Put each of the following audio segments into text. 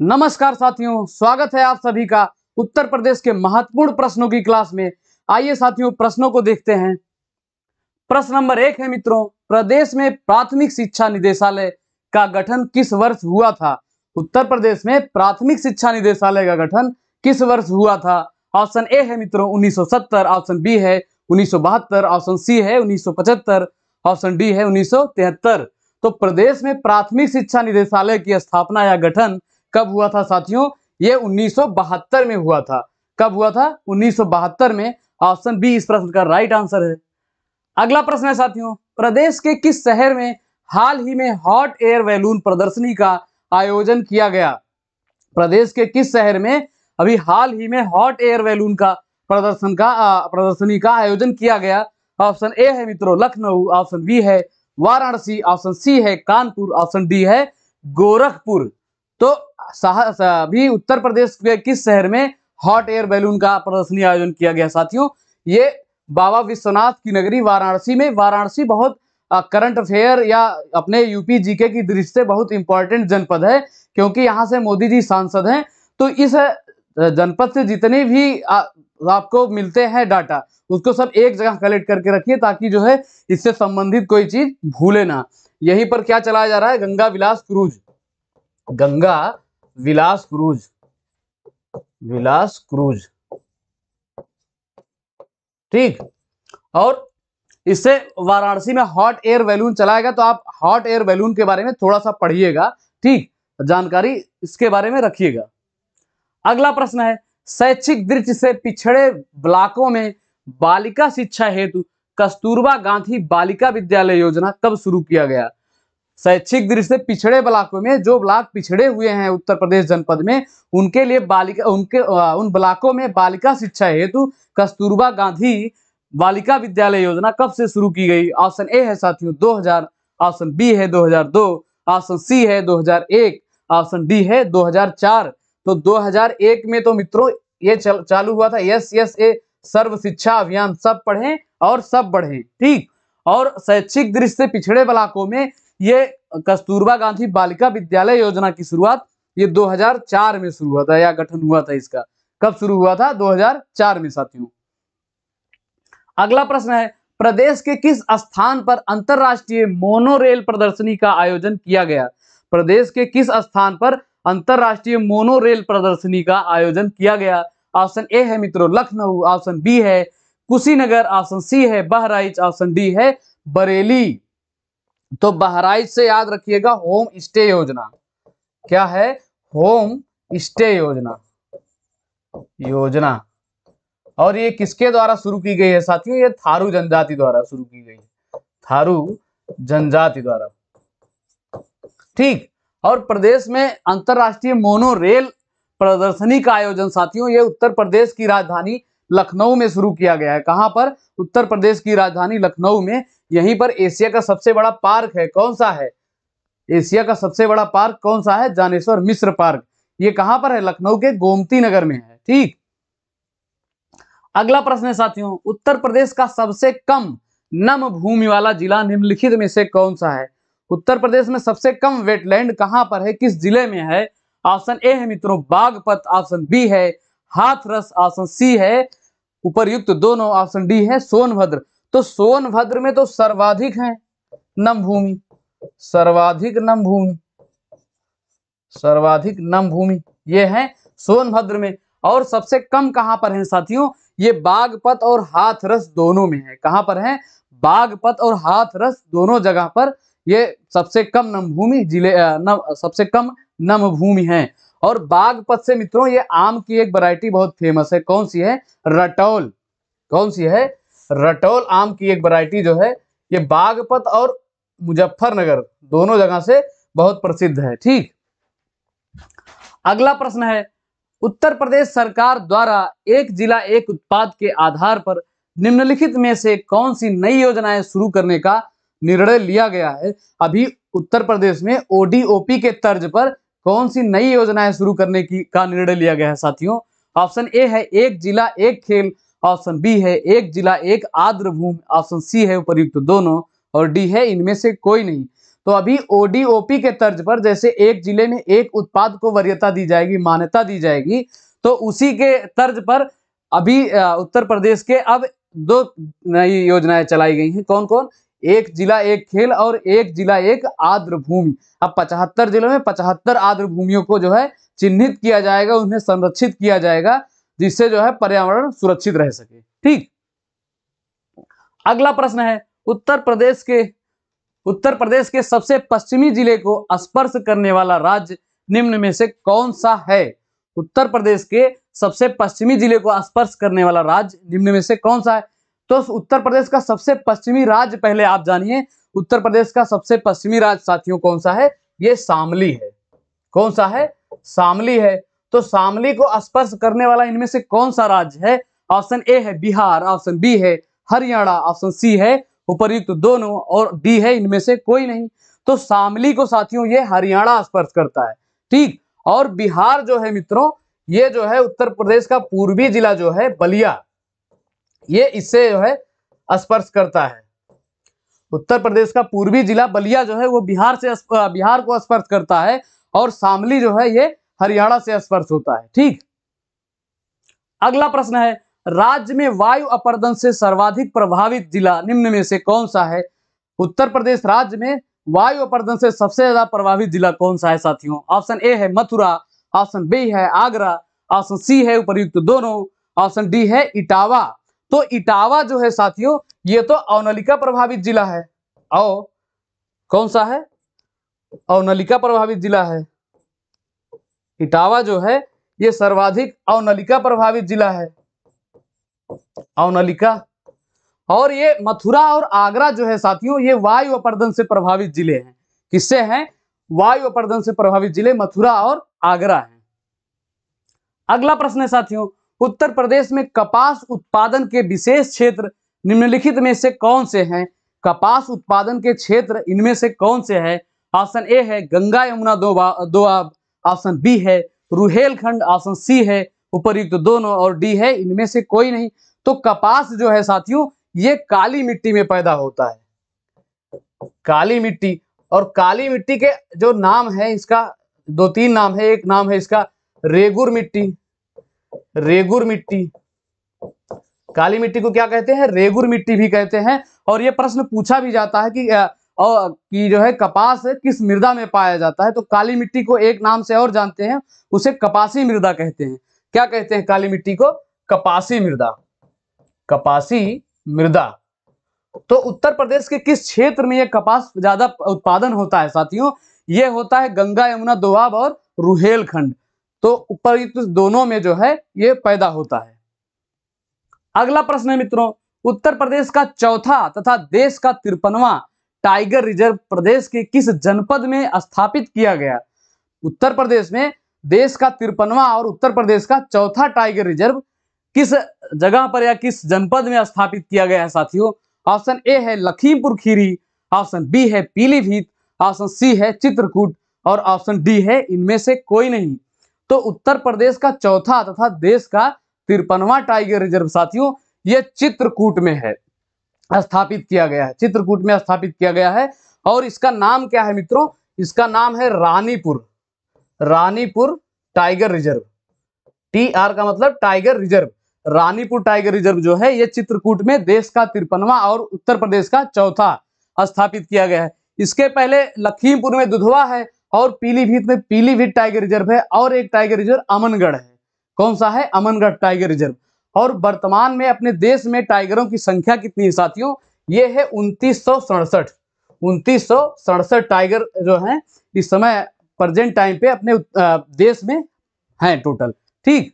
नमस्कार साथियों स्वागत है आप सभी का उत्तर प्रदेश के महत्वपूर्ण प्रश्नों की क्लास में आइए साथियों प्रश्नों को देखते हैं प्रश्न नंबर एक है मित्रों प्रदेश में प्राथमिक शिक्षा निदेशालय का गठन किस वर्ष हुआ था उत्तर प्रदेश में प्राथमिक शिक्षा निदेशालय का गठन किस वर्ष हुआ था ऑप्शन ए है मित्रों 1970 ऑप्शन बी है 1972 ऑप्शन सी है 1975 ऑप्शन डी है 1973 तो प्रदेश में प्राथमिक शिक्षा निदेशालय की स्थापना या गठन कब हुआ था साथियों ये 1972 में हुआ था कब हुआ था 1972 में ऑप्शन बी इस प्रश्न का राइट आंसर है अगला प्रश्न है साथियों प्रदेश के किस शहर में हाल ही में हॉट एयर वैलून प्रदर्शनी का आयोजन किया गया प्रदेश के किस शहर में अभी हाल ही में हॉट एयर वैलून का प्रदर्शन का प्रदर्शनी का आयोजन किया गया ऑप्शन ए है मित्रों लखनऊ ऑप्शन बी है वाराणसी ऑप्शन सी है कानपुर ऑप्शन डी है गोरखपुर तो अभी उत्तर प्रदेश के किस शहर में हॉट एयर बैलून का प्रदर्शनी आयोजन किया गया साथियों ये बाबा विश्वनाथ की नगरी वाराणसी में वाराणसी बहुत करंट अफेयर या अपने यूपी जीके की दृष्टि से बहुत इंपॉर्टेंट जनपद है क्योंकि यहाँ से मोदी जी सांसद हैं तो इस जनपद से जितने भी आ, आपको मिलते हैं डाटा उसको सब एक जगह कलेक्ट करके रखिए ताकि जो है इससे संबंधित कोई चीज भूले ना यहीं पर क्या चलाया जा रहा है Ganga Vilas cruise Ganga Vilas cruise Vilas cruise ठीक और इससे वाराणसी में हॉट एयर बैलून चलाएगा तो आप हॉट एयर बैलून के बारे में थोड़ा सा पढ़िएगा ठीक जानकारी इसके बारे में रखिएगा अगला प्रश्न है शैक्षिक दृष्टि से पिछड़े ब्लॉकों में बालिका शिक्षा हेतु कस्तूरबा गांधी बालिका विद्यालय योजना कब शुरू किया गया शैक्षिक दृष्टि से पिछड़े ब्लाकों में जो ब्लाक पिछड़े हुए हैं उत्तर प्रदेश जनपद में उनके लिए बालिका उनके उन ब्लाकों में बालिका शिक्षा हेतु कस्तूरबा गांधी बालिका विद्यालय योजना कब से शुरू की गई ऑप्शन ए है साथियों 2000 ऑप्शन बी है 2002 ऑप्शन सी है 2001 ऑप्शन डी है 2004 तो 2001 में तो मित्रों ये चल, चालू हुआ था यस यस ए सर्व शिक्षा अभियान सब पढ़ें और सब बढ़े ठीक और शैक्षिक दृष्टि से पिछड़े ब्लाकों में ये कस्तूरबा गांधी बालिका विद्यालय योजना की शुरुआत ये 2004 में शुरू हुआ था या गठन हुआ था इसका कब शुरू हुआ था 2004 में साथियों अगला प्रश्न है प्रदेश के किस स्थान पर मोनो मोनोरेल प्रदर्शनी का आयोजन किया गया प्रदेश के किस स्थान पर मोनो मोनोरेल प्रदर्शनी का आयोजन किया गया ऑप्शन ए है मित्रों लखनऊ ऑप्शन बी है कुशीनगर ऑप्शन सी है बहराइच ऑप्शन डी है बरेली तो बहराइच से याद रखिएगा होम स्टे योजना क्या है होम स्टे योजना योजना और ये किसके द्वारा शुरू की गई है साथियों ये थारू जनजाति द्वारा शुरू की गई है थारू जनजाति द्वारा ठीक और प्रदेश में अंतरराष्ट्रीय मोनो रेल प्रदर्शनी का आयोजन साथियों ये उत्तर प्रदेश की राजधानी लखनऊ में शुरू किया गया है कहां पर उत्तर प्रदेश की राजधानी लखनऊ में यहीं पर एशिया का सबसे बड़ा पार्क है कौन सा है एशिया का सबसे बड़ा पार्क कौन सा है जानेश्वर मिश्र पार्क ये कहां पर है लखनऊ के गोमती नगर में है ठीक अगला प्रश्न है साथियों उत्तर प्रदेश का सबसे कम नम भूमि वाला जिला निम्नलिखित में से कौन सा है उत्तर प्रदेश में सबसे कम वेटलैंड कहां पर है किस जिले में है ऑप्शन ए है मित्रों बागपत ऑप्शन बी है हाथरस ऑप्शन सी है उपरयुक्त दोनों ऑप्शन डी है सोनभद्र तो सोनभद्र में तो सर्वाधिक है नमभूमि सर्वाधिक नम भूमि सर्वाधिक नम भूमि ये है सोनभद्र में और सबसे कम कहां पर है साथियों ये बागपत और हाथरस दोनों में है कहां पर है बागपत और हाथरस दोनों जगह पर ये सबसे कम नम भूमि जिले नम सबसे कम नमभूमि है और बागपत से मित्रों ये आम की एक वैरायटी बहुत फेमस है कौन सी है रटौल कौन सी है रटौल आम की एक वरायटी जो है ये बागपत और मुजफ्फरनगर दोनों जगह से बहुत प्रसिद्ध है ठीक अगला प्रश्न है उत्तर प्रदेश सरकार द्वारा एक जिला एक उत्पाद के आधार पर निम्नलिखित में से कौन सी नई योजनाएं शुरू करने का निर्णय लिया गया है अभी उत्तर प्रदेश में ओडीओपी के तर्ज पर कौन सी नई योजनाएं शुरू करने की का निर्णय लिया गया है साथियों ऑप्शन ए है एक जिला एक खेल ऑप्शन बी है एक जिला एक आर्द्र भूमि ऑप्शन सी है उपयुक्त दोनों और डी है इनमें से कोई नहीं तो अभी ओडीओपी के तर्ज पर जैसे एक जिले में एक उत्पाद को वरीयता दी जाएगी मान्यता दी जाएगी तो उसी के तर्ज पर अभी उत्तर प्रदेश के अब दो नई योजनाएं चलाई गई हैं कौन कौन एक जिला एक खेल और एक जिला एक आर्द्र भूमि अब पचहत्तर जिलों में पचहत्तर आर्द्र भूमियों को जो है चिन्हित किया जाएगा उन्हें संरक्षित किया जाएगा जिससे जो है पर्यावरण सुरक्षित रह सके ठीक अगला प्रश्न है उत्तर प्रदेश के उत्तर प्रदेश के सबसे पश्चिमी जिले को स्पर्श करने वाला राज्य निम्न में से कौन सा है उत्तर प्रदेश के सबसे पश्चिमी जिले को स्पर्श करने वाला राज्य निम्न में से कौन सा है तो उत्तर प्रदेश का सबसे पश्चिमी राज्य पहले आप जानिए उत्तर प्रदेश का सबसे पश्चिमी राज्य साथियों कौन सा है ये शामली है कौन सा है शामली है तो शामली को स्पर्श करने वाला इनमें से कौन सा राज्य है ऑप्शन ए है बिहार ऑप्शन बी है हरियाणा ऑप्शन सी है उपयुक्त दोनों और डी है इनमें से कोई नहीं तो शामली को साथियों ये हरियाणा स्पर्श करता है ठीक और बिहार जो है मित्रों ये जो है उत्तर प्रदेश का पूर्वी जिला जो है बलिया ये इससे जो है स्पर्श करता है उत्तर प्रदेश का पूर्वी जिला बलिया जो है वो बिहार से बिहार को स्पर्श करता है और शामली जो है ये हरियाणा से स्पर्श होता है ठीक अगला प्रश्न है राज्य में वायु अपर्दन से सर्वाधिक प्रभावित जिला निम्न में से कौन सा है उत्तर प्रदेश राज्य में वायु अपर्दन से सबसे ज्यादा प्रभावित जिला कौन सा है साथियों ऑप्शन ए है मथुरा ऑप्शन बी है आगरा ऑप्शन सी है उपयुक्त दोनों ऑप्शन डी है इटावा तो इटावा जो है साथियों ये तो अवनलिका प्रभावित जिला है और कौन सा है अवनलिका प्रभावित जिला है इटावा जो है ये सर्वाधिक अवनलिका प्रभावित जिला है अवनलिका और ये मथुरा और आगरा जो है साथियों ये वायु अपर्दन से प्रभावित जिले हैं किससे हैं वायु अपर्दन से प्रभावित जिले मथुरा और आगरा हैं अगला प्रश्न है साथियों उत्तर प्रदेश में कपास उत्पादन के विशेष क्षेत्र निम्नलिखित में से कौन से हैं कपास उत्पादन के क्षेत्र इनमें से कौन से है ऑप्शन ए है गंगा यमुना दोआब ऑप्शन बी है रुहेलखंड ऑप्शन सी है उपरयुक्त दोनों और डी है इनमें से कोई नहीं तो कपास जो है साथियों ये काली मिट्टी में पैदा होता है काली मिट्टी और काली मिट्टी के जो नाम है इसका दो तीन नाम है एक नाम है इसका रेगुर मिट्टी रेगुर मिट्टी काली मिट्टी को क्या कहते हैं रेगुर मिट्टी भी कहते हैं और ये प्रश्न पूछा भी जाता है कि और कि जो है कपास किस मृदा में पाया जाता है तो काली मिट्टी को एक नाम से और जानते हैं उसे कपासी मृदा कहते हैं क्या कहते हैं काली मिट्टी को कपासी मृदा कपासी मृदा तो उत्तर प्रदेश के किस क्षेत्र में यह कपास ज्यादा उत्पादन होता है साथियों यह होता है गंगा यमुना दोआब और रुहेलखंड तो ऊपर तो दोनों में जो है ये पैदा होता है अगला प्रश्न है मित्रों उत्तर प्रदेश का चौथा तथा देश का तिरपनवा टाइगर रिजर्व प्रदेश के किस जनपद में स्थापित किया गया उत्तर प्रदेश में देश का तिरपनवा और उत्तर प्रदेश का चौथा टाइगर रिजर्व किस जगह पर या किस जनपद में स्थापित किया गया है साथियों ऑप्शन ए है लखीमपुर खीरी ऑप्शन बी है पीलीभीत ऑप्शन सी है चित्रकूट और ऑप्शन डी है इनमें से कोई नहीं तो उत्तर प्रदेश का चौथा तथा देश का तिरपनवा टाइगर रिजर्व साथियों यह चित्रकूट में है स्थापित किया गया है चित्रकूट में स्थापित किया गया है और इसका नाम क्या है मित्रों इसका नाम है Ranipur Ranipur tiger reserve T R का मतलब tiger reserve Ranipur tiger reserve जो है यह चित्रकूट में देश का तिरपनवा और उत्तर प्रदेश का चौथा स्थापित किया गया है इसके पहले लखीमपुर में दुधवा है और पीलीभीत में पीलीभीत टाइगर रिजर्व है और एक टाइगर रिजर्व अमनगढ़ है कौन सा है अमनगढ़ टाइगर रिजर्व और वर्तमान में अपने देश में टाइगरों की संख्या कितनी है साथियों ये है उनतीस सौ सड़सठ सौ सड़सठ टाइगर जो हैं इस समय प्रेजेंट टाइम पे अपने देश में हैं टोटल ठीक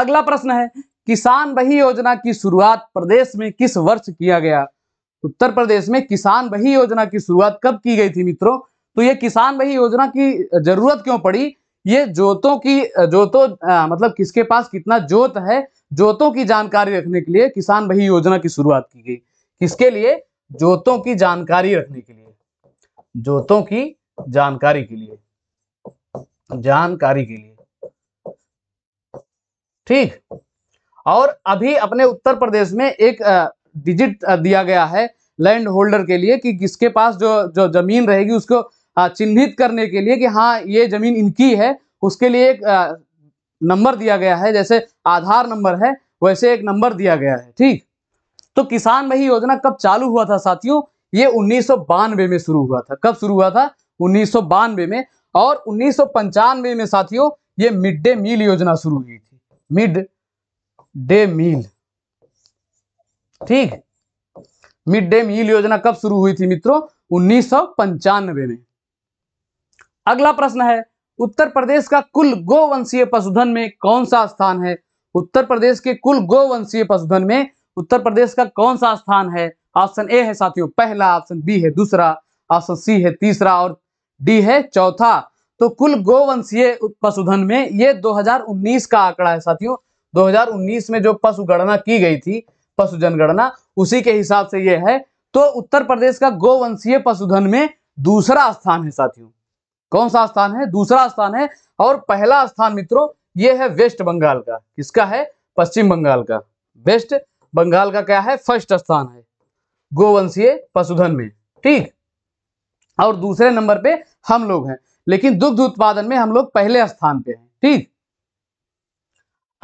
अगला प्रश्न है किसान बही योजना की शुरुआत प्रदेश में किस वर्ष किया गया उत्तर प्रदेश में किसान बही योजना की शुरुआत कब की गई थी मित्रों तो ये किसान बही योजना की जरूरत क्यों पड़ी ये जोतों की जोतों मतलब किसके पास कितना जोत है जोतों की जानकारी रखने के लिए किसान भई योजना की शुरुआत की गई किसके लिए जोतों की जानकारी रखने के लिए जोतों की जानकारी के लिए जानकारी के लिए ठीक और अभी अपने उत्तर प्रदेश में एक डिजिट दिया गया है लैंड होल्डर के लिए कि किसके पास जो जो जमीन रहेगी उसको चिन्हित करने के लिए कि हाँ ये जमीन इनकी है उसके लिए एक नंबर दिया गया है जैसे आधार नंबर है वैसे एक नंबर दिया गया है ठीक तो किसान वही योजना कब चालू हुआ था साथियों ये उन्नीस में शुरू हुआ था कब शुरू हुआ था उन्नीस में और उन्नीस में साथियों ये मिड डे मील योजना शुरू हुई थी मिड डे मील ठीक मिड डे मील योजना कब शुरू हुई थी मित्रों उन्नीस में अगला प्रश्न है उत्तर प्रदेश का कुल गोवंशीय पशुधन में कौन सा स्थान है उत्तर प्रदेश के कुल गोवंशीय पशुधन में उत्तर प्रदेश का कौन सा स्थान है ऑप्शन ए है साथियों पहला ऑप्शन बी है दूसरा ऑप्शन सी है तीसरा और डी है चौथा तो कुल गोवंशीय पशुधन में ये 2019 का आंकड़ा है साथियों 2019 में जो पशु गणना की गई थी पशु जनगणना उसी के हिसाब से यह है तो उत्तर प्रदेश का गोवंशीय पशुधन में दूसरा स्थान है साथियों कौन सा स्थान है दूसरा स्थान है और पहला स्थान मित्रों ये है वेस्ट बंगाल का किसका है पश्चिम बंगाल का वेस्ट बंगाल का क्या है फर्स्ट स्थान है गोवंशीय पशुधन में ठीक और दूसरे नंबर पे हम लोग हैं लेकिन दुग्ध उत्पादन में हम लोग पहले स्थान पे हैं ठीक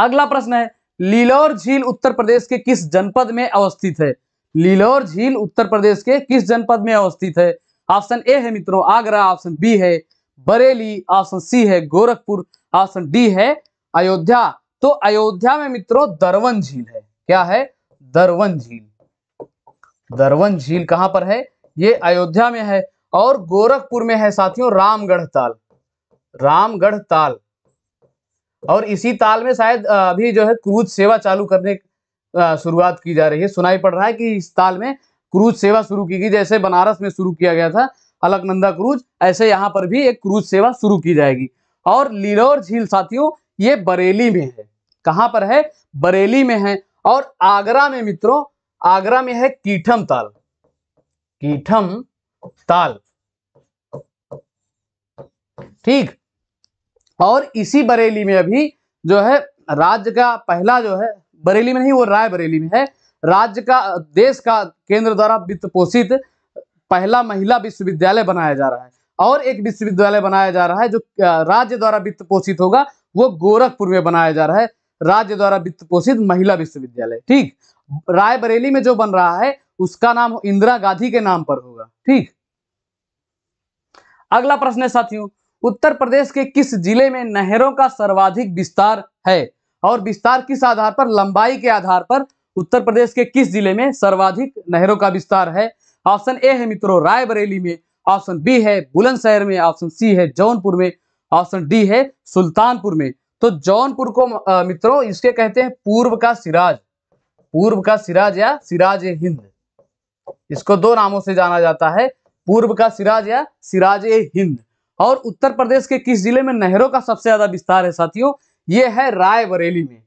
अगला प्रश्न है लीलौर झील उत्तर प्रदेश के किस जनपद में अवस्थित है लीलौर झील उत्तर प्रदेश के किस जनपद में अवस्थित है ऑप्शन ए है मित्रों आगरा ऑप्शन बी है बरेली ऑप्शन सी है गोरखपुर ऑप्शन डी है अयोध्या तो अयोध्या में मित्रों दरवन झील है क्या है दरवन झील दरवन झील कहां पर है ये अयोध्या में है और गोरखपुर में है साथियों रामगढ़ ताल रामगढ़ ताल और इसी ताल में शायद अभी जो है क्रूज सेवा चालू करने शुरुआत की जा रही है सुनाई पड़ रहा है कि इस ताल में क्रूज सेवा शुरू की गई जैसे बनारस में शुरू किया गया था अलकनंदा क्रूज ऐसे यहाँ पर भी एक क्रूज सेवा शुरू की जाएगी और लीलौर झील साथियों ये बरेली में है कहाँ पर है बरेली में है और आगरा में मित्रों आगरा में है कीठम ताल कीठम ताल ठीक और इसी बरेली में अभी जो है राज्य का पहला जो है बरेली में नहीं वो राय बरेली में है राज्य का देश का केंद्र द्वारा वित्त पोषित पहला महिला विश्वविद्यालय बनाया जा रहा है और एक विश्वविद्यालय बनाया जा रहा है जो राज्य द्वारा वित्त पोषित होगा वो गोरखपुर में बनाया जा रहा है राज्य द्वारा वित्त पोषित महिला विश्वविद्यालय ठीक रायबरेली में जो बन रहा है उसका नाम इंदिरा गांधी के नाम पर होगा ठीक अगला प्रश्न है साथियों उत्तर प्रदेश के किस जिले में नहरों का सर्वाधिक विस्तार है और विस्तार किस आधार पर लंबाई के आधार पर उत्तर प्रदेश के किस जिले में सर्वाधिक नहरों का विस्तार है ऑप्शन ए है मित्रों रायबरेली में ऑप्शन बी है बुलंदशहर में ऑप्शन सी है जौनपुर में ऑप्शन डी है सुल्तानपुर में तो जौनपुर को मित्रों इसके कहते हैं पूर्व का सिराज पूर्व का सिराज या सिराज हिंद इसको दो नामों से जाना जाता है पूर्व का सिराज या सिराज हिंद और उत्तर प्रदेश के किस जिले में नहरों का सबसे ज्यादा विस्तार है साथियों ये है रायबरेली में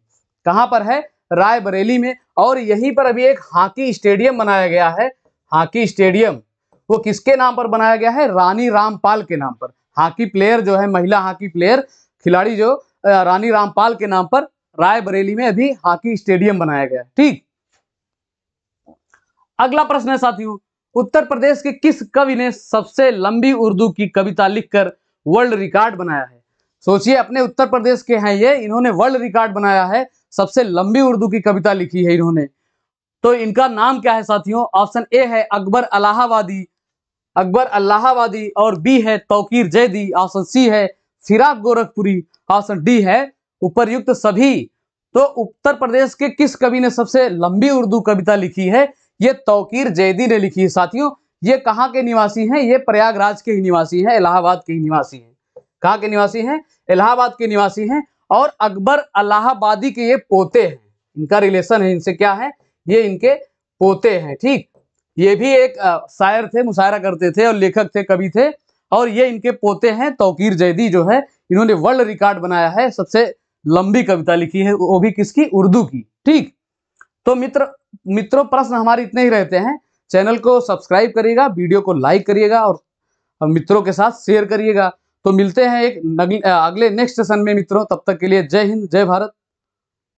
कहां पर है रायबरेली में और यहीं पर अभी एक हॉकी स्टेडियम बनाया गया है हॉकी स्टेडियम वो किसके नाम पर बनाया गया है रानी रामपाल के नाम पर हॉकी प्लेयर जो है महिला हॉकी प्लेयर खिलाड़ी जो रानी रामपाल के नाम पर रायबरेली में अभी हॉकी स्टेडियम बनाया गया ठीक अगला प्रश्न है साथियों उत्तर प्रदेश के किस कवि ने सबसे लंबी उर्दू की कविता लिखकर वर्ल्ड रिकॉर्ड बनाया है सोचिए अपने उत्तर प्रदेश के हैं ये इन्होंने वर्ल्ड रिकॉर्ड बनाया है सबसे लंबी उर्दू की कविता लिखी है इन्होंने तो इनका नाम क्या है साथियों ऑप्शन ए है अकबर अलाहाबादी अकबर अलाहाबादी और बी है तोकीर जैदी ऑप्शन सी है फिराक गोरखपुरी ऑप्शन डी है उपरयुक्त सभी तो उत्तर प्रदेश के किस कवि ने सबसे लंबी उर्दू कविता लिखी है ये तोकीर जैदी ने लिखी है साथियों ये कहाँ के निवासी हैं ये प्रयागराज के ही निवासी हैं इलाहाबाद के ही निवासी हैं कहाँ के निवासी हैं इलाहाबाद के निवासी हैं और अकबर अलाहाबादी के ये पोते हैं इनका रिलेशन है इनसे क्या है ये इनके पोते हैं ठीक ये भी एक शायर थे मुशायरा करते थे और लेखक थे कवि थे और ये इनके पोते हैं तोकीर जैदी जो है इन्होंने वर्ल्ड रिकॉर्ड बनाया है सबसे लंबी कविता लिखी है वो भी किसकी उर्दू की ठीक तो मित्र मित्रों प्रश्न हमारे इतने ही रहते हैं चैनल को सब्सक्राइब करिएगा वीडियो को लाइक करिएगा और मित्रों के साथ शेयर करिएगा तो मिलते हैं एक अगले नेक्स्ट सेशन में मित्रों तब तक के लिए जय हिंद जय भारत